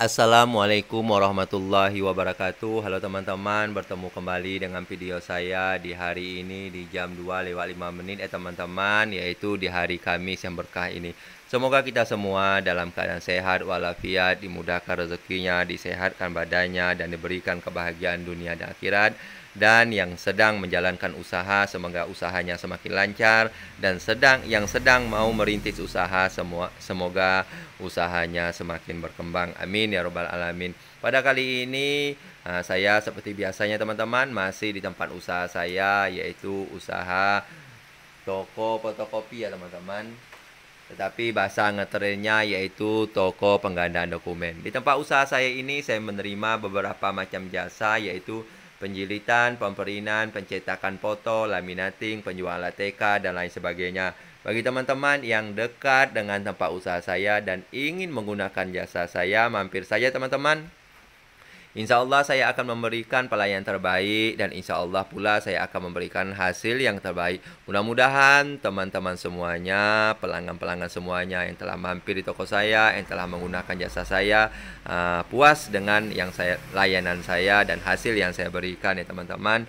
Assalamualaikum warahmatullahi wabarakatuh Halo teman-teman, bertemu kembali dengan video saya di hari ini di jam 2 lewat 5 menit Eh teman-teman, yaitu di hari Kamis yang berkah ini Semoga kita semua dalam keadaan sehat walafiat Dimudahkan rezekinya, disehatkan badannya Dan diberikan kebahagiaan dunia dan akhirat dan yang sedang menjalankan usaha semoga usahanya semakin lancar dan sedang yang sedang mau merintis usaha semua semoga usahanya semakin berkembang amin ya robbal alamin pada kali ini uh, saya seperti biasanya teman-teman masih di tempat usaha saya yaitu usaha toko fotokopi ya teman-teman tetapi bahasa ngeterinnya yaitu toko penggandaan dokumen. Di tempat usaha saya ini saya menerima beberapa macam jasa yaitu penjilitan, pemperinan, pencetakan foto, laminating, penjualan TK, dan lain sebagainya. Bagi teman-teman yang dekat dengan tempat usaha saya dan ingin menggunakan jasa saya, mampir saja teman-teman. Insya Allah saya akan memberikan pelayan terbaik dan insya Allah pula saya akan memberikan hasil yang terbaik. Mudah-mudahan teman-teman semuanya, pelanggan-pelanggan semuanya yang telah mampir di toko saya, yang telah menggunakan jasa saya, uh, puas dengan yang saya layanan saya dan hasil yang saya berikan ya teman-teman.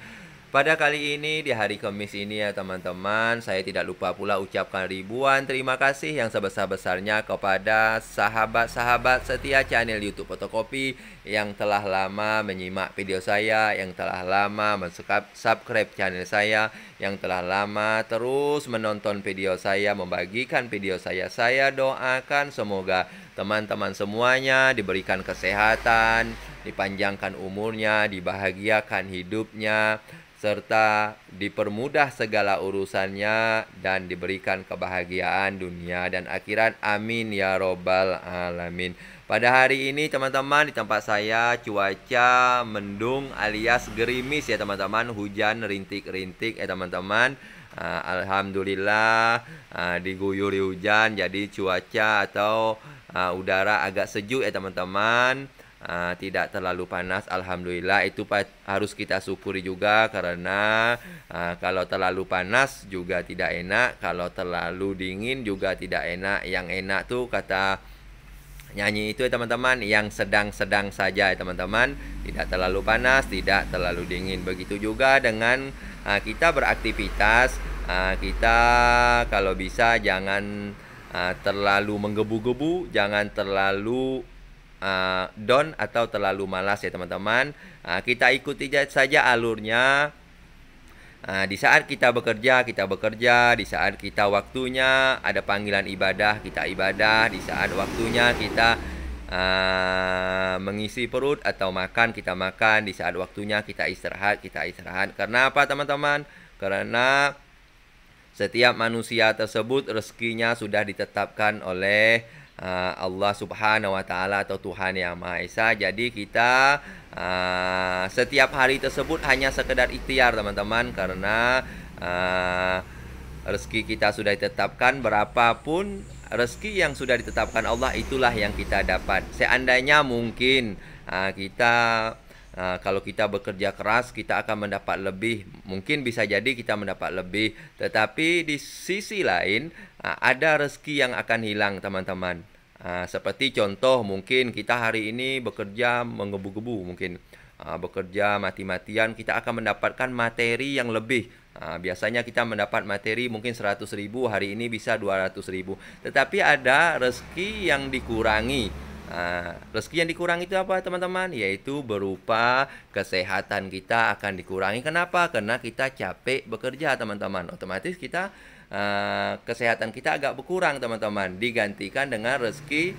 Pada kali ini di hari Kamis ini ya teman-teman, saya tidak lupa pula ucapkan ribuan terima kasih yang sebesar-besarnya kepada sahabat-sahabat setia channel YouTube Fotokopi yang telah lama menyimak video saya, yang telah lama mensubscribe channel saya, yang telah lama terus menonton video saya, membagikan video saya. Saya doakan semoga teman-teman semuanya diberikan kesehatan, dipanjangkan umurnya, dibahagiakan hidupnya, serta dipermudah segala urusannya dan diberikan kebahagiaan dunia dan akhirat. Amin ya robbal alamin. Pada hari ini teman-teman di tempat saya cuaca mendung alias gerimis ya teman-teman, hujan rintik-rintik ya teman-teman. Uh, Alhamdulillah uh, ah, diguyur hujan jadi cuaca atau uh, udara agak sejuk ya teman-teman uh, tidak terlalu panas alhamdulillah itu harus kita syukuri juga karena uh, kalau terlalu panas juga tidak enak kalau terlalu dingin juga tidak enak yang enak tuh kata nyanyi itu teman ya, teman-teman yang sedang-sedang saja ya teman-teman tidak terlalu panas tidak terlalu dingin begitu juga dengan uh, kita beraktivitas uh, kita kalau bisa jangan uh, terlalu menggebu-gebu jangan terlalu uh, down atau terlalu malas ya teman-teman. Uh, kita ikuti saja alurnya. Uh, di saat kita bekerja, kita bekerja. Di saat kita waktunya ada panggilan ibadah, kita ibadah. Di saat waktunya kita uh, mengisi perut atau makan, kita makan. Di saat waktunya kita istirahat, kita istirahat. Karena apa teman-teman? Karena setiap manusia tersebut rezekinya sudah ditetapkan oleh Ah, Allah Subhanahu wa taala atau Tuhan yang Maha Esa. Jadi kita uh, setiap hari tersebut hanya sekedar ikhtiar teman-teman karena uh, rezeki kita sudah ditetapkan berapapun rezeki yang sudah ditetapkan Allah itulah yang kita dapat. Seandainya mungkin uh, kita Eh, kalau kita bekerja keras, kita akan mendapat lebih. Mungkin bisa jadi kita mendapat lebih, tetapi di sisi lain eh, ada rezeki yang akan hilang, teman-teman. Nah, seperti contoh, mungkin kita hari ini bekerja menggebu-gebu, mungkin bekerja mati-matian, kita akan mendapatkan materi yang lebih. Nah, biasanya kita mendapat materi mungkin 100 ribu, hari ini bisa 200 ribu. Tetapi ada rezeki yang dikurangi. Nah, rezeki yang dikurangi itu apa teman-teman? Yaitu berupa kesehatan kita akan dikurangi. Kenapa? Karena kita capek bekerja teman-teman. Otomatis kita uh, kesehatan kita agak berkurang teman-teman. Digantikan dengan rezeki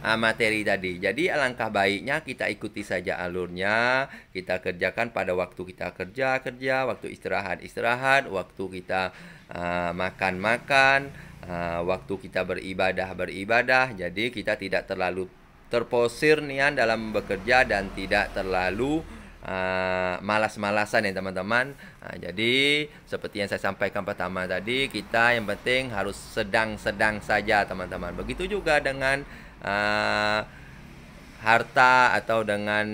uh, materi tadi. Jadi alangkah baiknya kita ikuti saja alurnya. Kita kerjakan pada waktu kita kerja kerja, waktu istirahat istirahat, waktu kita ah, makan-makan. Uh, makan, makan Ah, waktu kita beribadah beribadah jadi kita tidak terlalu terposir nian dalam bekerja dan tidak terlalu uh, malas-malasan ya teman-teman uh, jadi seperti yang saya sampaikan pertama tadi kita yang penting harus sedang-sedang saja teman-teman begitu juga dengan uh, harta atau dengan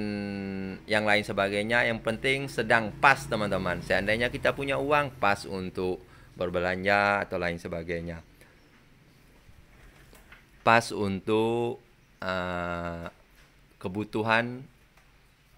yang lain sebagainya yang penting sedang pas teman-teman seandainya kita punya uang pas untuk berbelanja atau lain sebagainya pas untuk uh, kebutuhan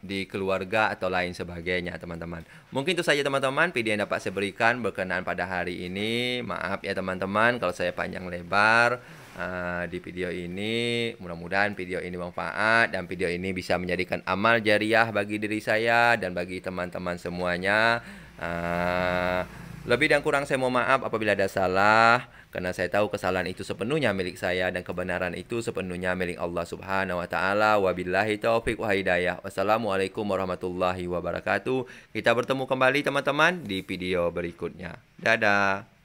di keluarga atau lain sebagainya teman-teman. Mungkin itu saja teman-teman video yang dapat saya berikan berkenaan pada hari ini. Maaf ya teman-teman kalau saya panjang lebar uh, di video ini. Mudah-mudahan video ini bermanfaat dan video ini bisa menjadikan amal jariah bagi diri saya dan bagi teman-teman semuanya. Uh, lebih dan kurang saya mohon maaf apabila ada salah karena saya tahu kesalahan itu sepenuhnya milik saya dan kebenaran itu sepenuhnya milik Allah Subhanahu wa taala. Wabillahi taufik wa hidayah. Wassalamualaikum warahmatullahi wabarakatuh. Kita bertemu kembali teman-teman di video berikutnya. Dadah.